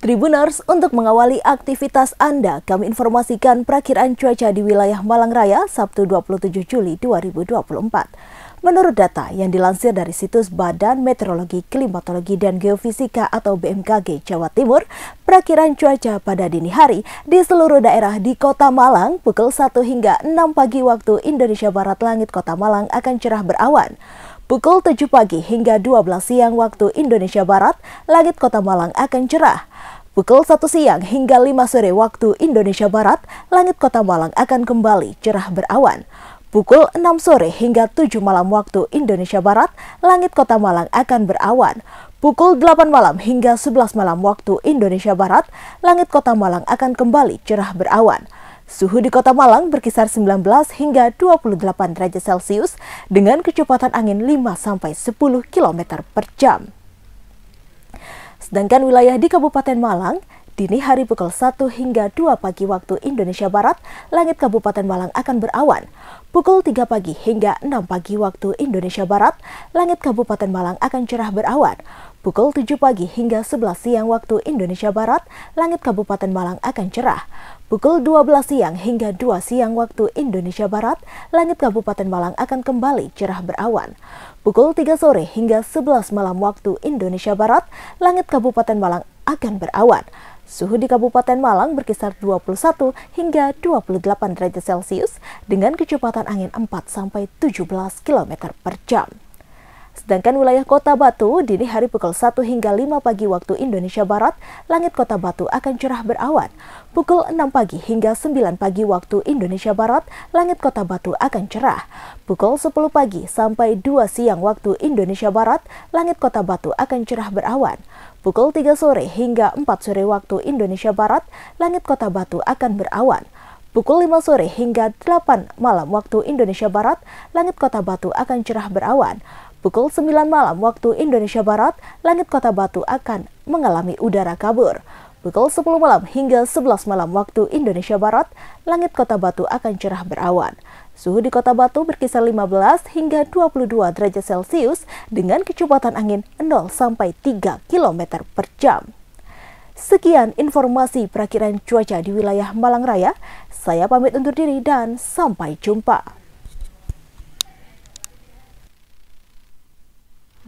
Tribuners, untuk mengawali aktivitas Anda, kami informasikan perakiran cuaca di wilayah Malang Raya Sabtu 27 Juli 2024. Menurut data yang dilansir dari situs Badan Meteorologi, Klimatologi, dan Geofisika atau BMKG Jawa Timur, perakiran cuaca pada dini hari di seluruh daerah di kota Malang pukul 1 hingga 6 pagi waktu Indonesia Barat langit kota Malang akan cerah berawan. Pukul 7 pagi hingga 12 siang waktu Indonesia Barat, langit kota Malang akan cerah. Pukul 1 siang hingga 5 sore waktu Indonesia Barat, langit kota Malang akan kembali cerah berawan. Pukul 6 sore hingga 7 malam waktu Indonesia Barat, langit kota Malang akan berawan. Pukul 8 malam hingga 11 malam waktu Indonesia Barat, langit kota Malang akan kembali cerah berawan. Suhu di kota Malang berkisar 19 hingga 28 derajat Celcius dengan kecepatan angin 5-10 sampai km per jam. Sedangkan wilayah di Kabupaten Malang, dini hari pukul 1 hingga 2 pagi waktu Indonesia Barat, langit Kabupaten Malang akan berawan. Pukul 3 pagi hingga 6 pagi waktu Indonesia Barat, langit Kabupaten Malang akan cerah berawan. Pukul 7 pagi hingga 11 siang waktu Indonesia Barat, langit Kabupaten Malang akan cerah. Pukul 12 siang hingga 2 siang waktu Indonesia Barat, langit Kabupaten Malang akan kembali cerah berawan. Pukul 3 sore hingga 11 malam waktu Indonesia Barat, langit Kabupaten Malang akan berawan. Suhu di Kabupaten Malang berkisar 21 hingga 28 derajat Celcius dengan kecepatan angin 4 sampai 17 km per jam. Sedangkan wilayah Kota Batu, dini hari pukul 1 hingga 5 pagi waktu Indonesia Barat, langit Kota Batu akan cerah berawan. Pukul 6 pagi hingga 9 pagi waktu Indonesia Barat, langit Kota Batu akan cerah. Pukul 10 pagi sampai 2 siang waktu Indonesia Barat, langit Kota Batu akan cerah berawan. Pukul 3 sore hingga 4 sore waktu Indonesia Barat, langit Kota Batu akan berawan. Pukul 5 sore hingga 8 malam waktu Indonesia Barat, langit Kota Batu akan cerah berawan. Pukul 9 malam waktu Indonesia Barat, langit kota Batu akan mengalami udara kabur. Pukul 10 malam hingga 11 malam waktu Indonesia Barat, langit kota Batu akan cerah berawan. Suhu di kota Batu berkisar 15 hingga 22 derajat Celcius dengan kecepatan angin 0 sampai 3 km per jam. Sekian informasi perakiran cuaca di wilayah Malang Raya. Saya pamit undur diri dan sampai jumpa.